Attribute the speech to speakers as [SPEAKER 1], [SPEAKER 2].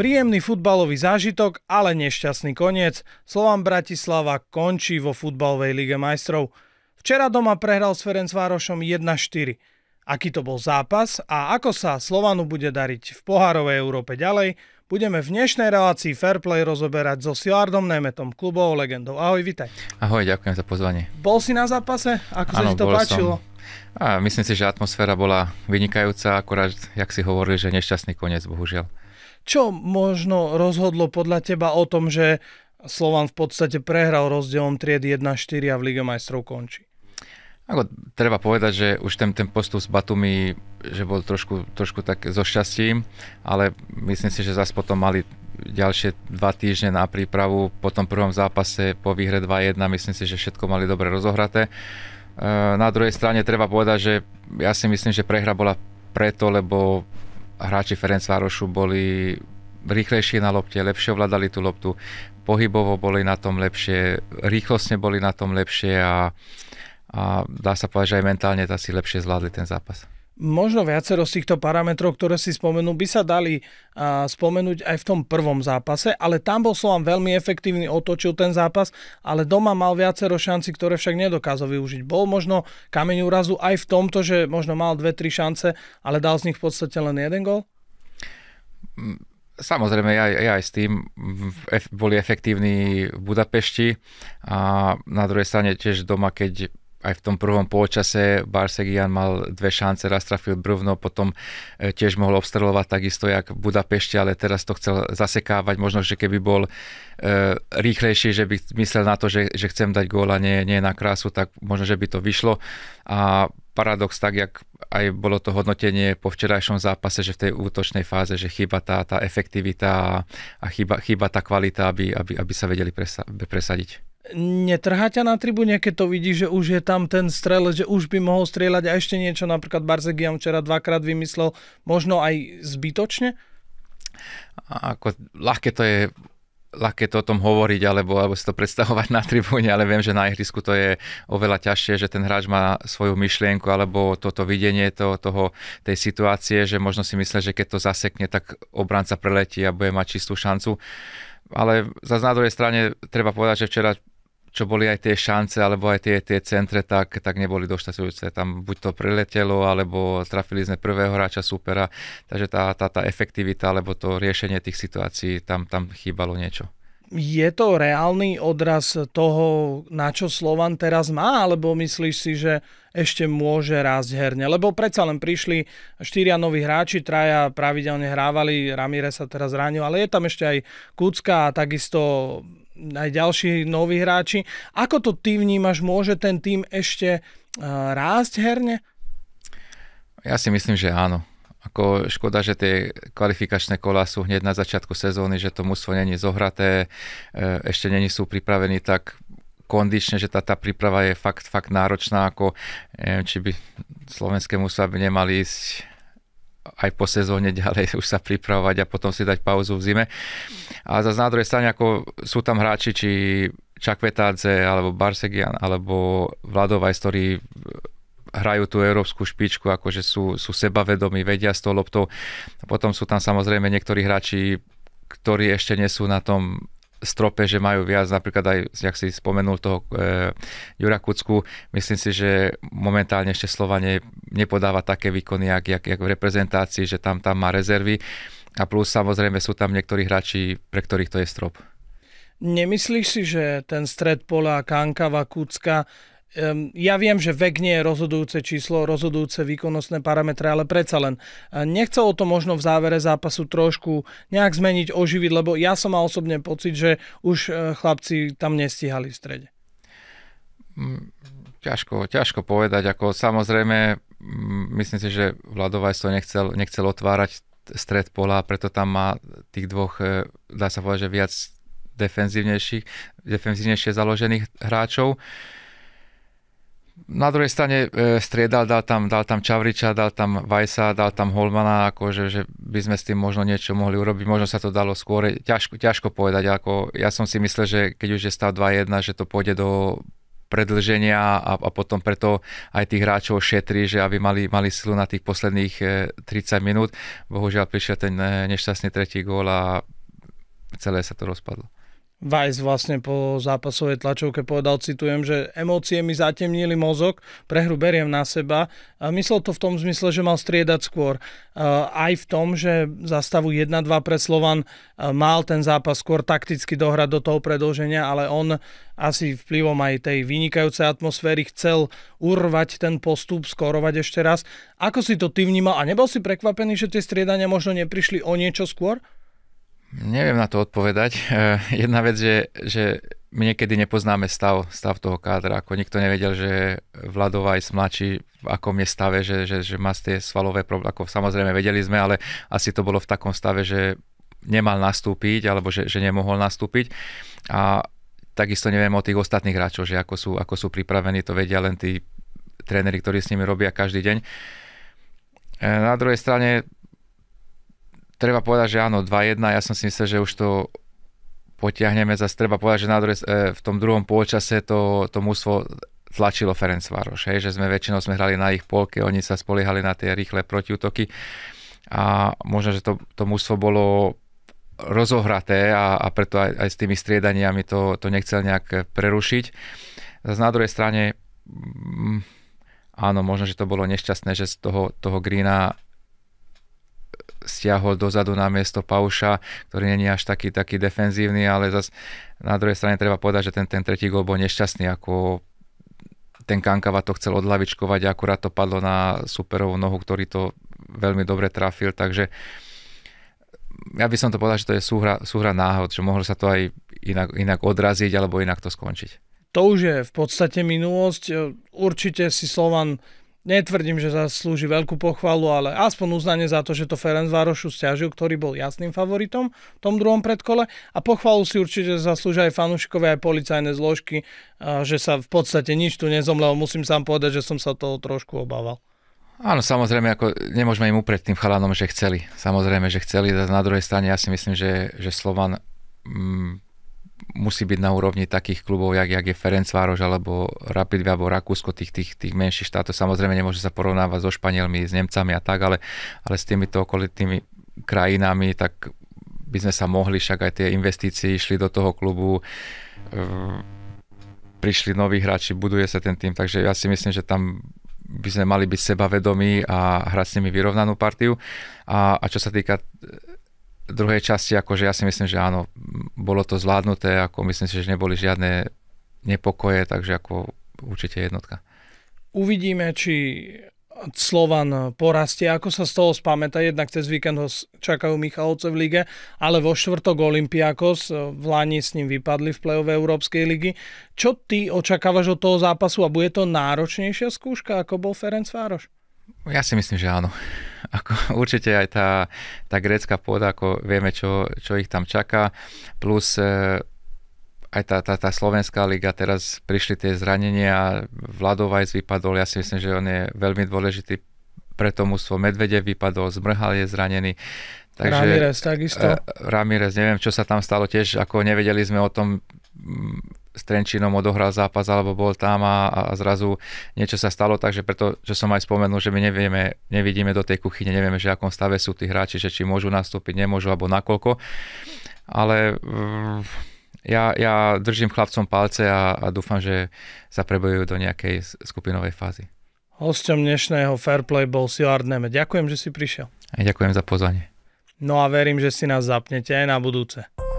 [SPEAKER 1] Príjemný futbalový zážitok, ale nešťastný koniec. Slovan Bratislava končí vo futbalovej lige majstrov. Včera doma prehral s Ferencvárošom 1-4. Aký to bol zápas a ako sa Slovanu bude dariť v pohárovej Európe ďalej, budeme v dnešnej relácii Fairplay rozoberať so Silardom Nemetom, klubovou legendou. Ahoj, vitaj.
[SPEAKER 2] Ahoj, ďakujem za pozvanie.
[SPEAKER 1] Bol si na zápase? Ako ano, sa ti to páčilo?
[SPEAKER 2] A myslím si, že atmosféra bola vynikajúca, akurát, jak si hovorili, že nešťastný koniec, bohužiaľ.
[SPEAKER 1] Čo možno rozhodlo podľa teba o tom, že Slovan v podstate prehral rozdielom tried 1-4 a v Lige majstrov končí?
[SPEAKER 2] Ako, treba povedať, že už ten, ten postup s Batumi, že bol trošku, trošku tak so šťastím, ale myslím si, že zase potom mali ďalšie dva týždne na prípravu, po tom prvom zápase po výhre 2-1, myslím si, že všetko mali dobre rozohraté. E, na druhej strane treba povedať, že ja si myslím, že prehra bola preto, lebo hráči Ferencvárošu boli rýchlejšie na lopte, lepšie ovládali tú loptu, pohybovo boli na tom lepšie, rýchlosne boli na tom lepšie a, a dá sa povedať, že aj mentálne asi lepšie zvládli ten zápas.
[SPEAKER 1] Možno viacero z týchto parametrov, ktoré si spomenú, by sa dali a, spomenúť aj v tom prvom zápase, ale tam bol Slovan veľmi efektívny, otočil ten zápas, ale doma mal viacero šanci, ktoré však nedokázal využiť. Bol možno kameň úrazu aj v tomto, že možno mal dve, tri šance, ale dal z nich v podstate len jeden gol?
[SPEAKER 2] Mm, samozrejme, ja, ja aj s tým boli efektívni v Budapešti a na druhej strane tiež doma, keď aj v tom prvom pôčase Barsegian mal dve šance, raz trafil brvno, potom e, tiež mohol obstrelovať takisto jak v Budapešti, ale teraz to chcel zasekávať, možno, že keby bol e, rýchlejší, že by myslel na to, že, že chcem dať gól a nie, nie na krásu, tak možno, že by to vyšlo a paradox tak, jak aj bolo to hodnotenie po včerajšom zápase, že v tej útočnej fáze, že chýba tá, tá efektivita a, a chýba, chýba tá kvalita, aby, aby, aby sa vedeli presa, presadiť.
[SPEAKER 1] Netrhá ťa na tribúne, keď to vidí, že už je tam ten strelec, že už by mohol strieľať a ešte niečo, napríklad Barzegian včera dvakrát vymyslel, možno aj zbytočne?
[SPEAKER 2] A ako, ľahké to je ľahké to o tom hovoriť alebo, alebo si to predstavovať na tribúne, ale viem, že na ihrisku to je oveľa ťažšie, že ten hráč má svoju myšlienku alebo toto videnie to, toho, tej situácie, že možno si myslí, že keď to zasekne, tak obranca preletí a bude mať čistú šancu. Ale za na druhej strane treba povedať, že včera čo boli aj tie šance, alebo aj tie, tie centre, tak, tak neboli doštatujúce. Tam buď to priletelo, alebo trafili sme prvého hráča supera, takže tá, tá, tá efektivita, alebo to riešenie tých situácií, tam, tam chýbalo niečo.
[SPEAKER 1] Je to reálny odraz toho, na čo Slovan teraz má, alebo myslíš si, že ešte môže rásť herne? Lebo predsa len prišli štyria noví hráči, traja pravidelne hrávali, Ramire sa teraz zranil, ale je tam ešte aj Kucka a takisto aj ďalší noví hráči. Ako to ty vnímaš, môže ten tým ešte eh, rásť herne?
[SPEAKER 2] Ja si myslím, že áno. Ako škoda, že tie kvalifikačné kola sú hneď na začiatku sezóny, že to mužstvo není zohraté, eh, ešte není sú pripravení tak kondične, že tá, tá príprava je fakt, fakt náročná, ako neviem, či by slovenské musia by nemali ísť aj po sezóne ďalej už sa pripravovať a potom si dať pauzu v zime. A za na druhej strane, ako sú tam hráči, či Čakvetádze, alebo Barsegian, alebo Vladovaj, ktorí hrajú tú európsku špičku, akože sú, sú sebavedomí, vedia s tou loptou. Potom sú tam samozrejme niektorí hráči, ktorí ešte nie sú na tom strope, že majú viac, napríklad aj, jak si spomenul toho e, Jura Kucku, myslím si, že momentálne ešte Slovanie nepodáva také výkony, jak, jak, jak v reprezentácii, že tam, tam má rezervy. A plus samozrejme sú tam niektorí hráči, pre ktorých to je strop.
[SPEAKER 1] Nemyslíš si, že ten stred pola Kankava, Kucka, ja viem, že vek nie je rozhodujúce číslo, rozhodujúce výkonnostné parametre, ale predsa len nechcelo to možno v závere zápasu trošku nejak zmeniť, oživiť, lebo ja som mal osobne pocit, že už e, chlapci tam nestihali v strede.
[SPEAKER 2] Mm, Ťažko, ťažko povedať, ako samozrejme, myslím si, že Vladovajstvo nechcel, nechcel otvárať stred pola, preto tam má tých dvoch, e, dá sa povedať, že viac defenzívnejších, defenzívnejšie založených hráčov. Na druhej strane e, striedal, dal tam, dal tam Čavriča, dal tam Vajsa, dal tam Holmana, akože že by sme s tým možno niečo mohli urobiť, možno sa to dalo skôr, ťažko, ťažko povedať, ako ja som si myslel, že keď už je stav 2-1, že to pôjde do predlženia a, a potom preto aj tých hráčov šetrí, že aby mali, mali silu na tých posledných 30 e, minút. Bohužiaľ prišiel ten e, nešťastný tretí gól a celé sa to rozpadlo.
[SPEAKER 1] Vajs vlastne po zápasovej tlačovke povedal, citujem, že emócie mi zatemnili mozog, prehru beriem na seba. A myslel to v tom zmysle, že mal striedať skôr. Aj v tom, že za stavu 1-2 pre Slovan mal ten zápas skôr takticky dohrať do toho predlženia, ale on asi vplyvom aj tej vynikajúcej atmosféry chcel urvať ten postup, skorovať ešte raz. Ako si to ty vnímal? A nebol si prekvapený, že tie striedania možno neprišli o niečo skôr?
[SPEAKER 2] Neviem na to odpovedať. Eh, jedna vec, že, že my niekedy nepoznáme stav, stav toho kádra, ako nikto nevedel, že Vladová aj smlačí, v akom je stave, že, že, že má tie svalové problémy, ako samozrejme vedeli sme, ale asi to bolo v takom stave, že nemal nastúpiť, alebo že, že nemohol nastúpiť. A takisto neviem o tých ostatných hráčov, že ako sú, ako sú pripravení, to vedia len tí tréneri, ktorí s nimi robia každý deň. Eh, na druhej strane treba povedať, že áno, 2-1, ja som si myslel, že už to potiahneme, zase treba povedať, že na druhé, e, v tom druhom polčase to, to muslo tlačilo Ferencvároš, hej, že sme väčšinou sme hrali na ich polke, oni sa spoliehali na tie rýchle protiútoky a možno, že to, to mužstvo bolo rozohraté a, a preto aj, aj s tými striedaniami to, to nechcel nejak prerušiť. Zase na druhej strane mm, áno, možno, že to bolo nešťastné, že z toho, toho Greena stiahol dozadu na miesto Pauša, ktorý není až taký, taký defenzívny, ale zas na druhej strane treba povedať, že ten, ten tretí gol bol nešťastný, ako ten Kankava to chcel odlavičkovať a akurát to padlo na superovú nohu, ktorý to veľmi dobre trafil, takže ja by som to povedal, že to je súhra, súhra náhod, že mohlo sa to aj inak, inak odraziť alebo inak to skončiť.
[SPEAKER 1] To už je v podstate minulosť. Určite si Slovan Netvrdím, že zaslúži veľkú pochvalu, ale aspoň uznanie za to, že to Varošu stiažil, ktorý bol jasným favoritom v tom druhom predkole. A pochvalu si určite zaslúžia aj fanúšikové, aj policajné zložky, že sa v podstate nič tu nezomlelo. Musím sám povedať, že som sa toho trošku obával.
[SPEAKER 2] Áno, samozrejme, ako nemôžeme im uprieť tým chalanom, že chceli. Samozrejme, že chceli. Na druhej strane ja si myslím, že, že Slovan mm, musí byť na úrovni takých klubov, jak, jak je Ferencvároš alebo Rapid alebo Rakúsko, tých, tých, tých menších štátov. Samozrejme nemôže sa porovnávať so Španielmi, s Nemcami a tak, ale, ale s týmito okolitými krajinami, tak by sme sa mohli, však aj tie investície išli do toho klubu, e, prišli noví hráči, buduje sa ten tým, takže ja si myslím, že tam by sme mali byť sebavedomí a hrať s nimi vyrovnanú partiu. A, a čo sa týka druhej časti, akože ja si myslím, že áno, bolo to zvládnuté, ako myslím si, že neboli žiadne nepokoje, takže ako určite jednotka.
[SPEAKER 1] Uvidíme, či Slovan porastie, ako sa z toho spamätá. Jednak cez víkend ho čakajú Michalovce v lige, ale vo štvrtok Olympiakos, eh, v Lani s ním vypadli v play Európskej ligy. Čo ty očakávaš od toho zápasu a bude to náročnejšia skúška, ako bol Ferenc Fároš?
[SPEAKER 2] Ja si myslím, že áno. Ako, určite aj tá, tá grécka pôda, ako vieme, čo, čo ich tam čaká, plus e, aj tá, tá, tá slovenská liga, teraz prišli tie zranenia, Vladovajc vypadol, ja si myslím, že on je veľmi dôležitý pre to mužstvo. Medvede vypadol, Zmrhal je zranený. Takže, Ramírez takisto. E, Ramírez, neviem, čo sa tam stalo tiež, ako nevedeli sme o tom s Trenčinom odohral zápas alebo bol tam a, a zrazu niečo sa stalo, takže preto, čo som aj spomenul, že my nevieme, nevidíme do tej kuchyne, nevieme, že v akom stave sú tí hráči, že či môžu nastúpiť, nemôžu alebo nakoľko. Ale mm, ja, ja držím chlapcom palce a, a dúfam, že sa prebojujú do nejakej skupinovej fázy.
[SPEAKER 1] Hosťom dnešného Fairplay bol Silard Neme. Ďakujem, že si prišiel.
[SPEAKER 2] A ďakujem za pozvanie.
[SPEAKER 1] No a verím, že si nás zapnete aj na budúce.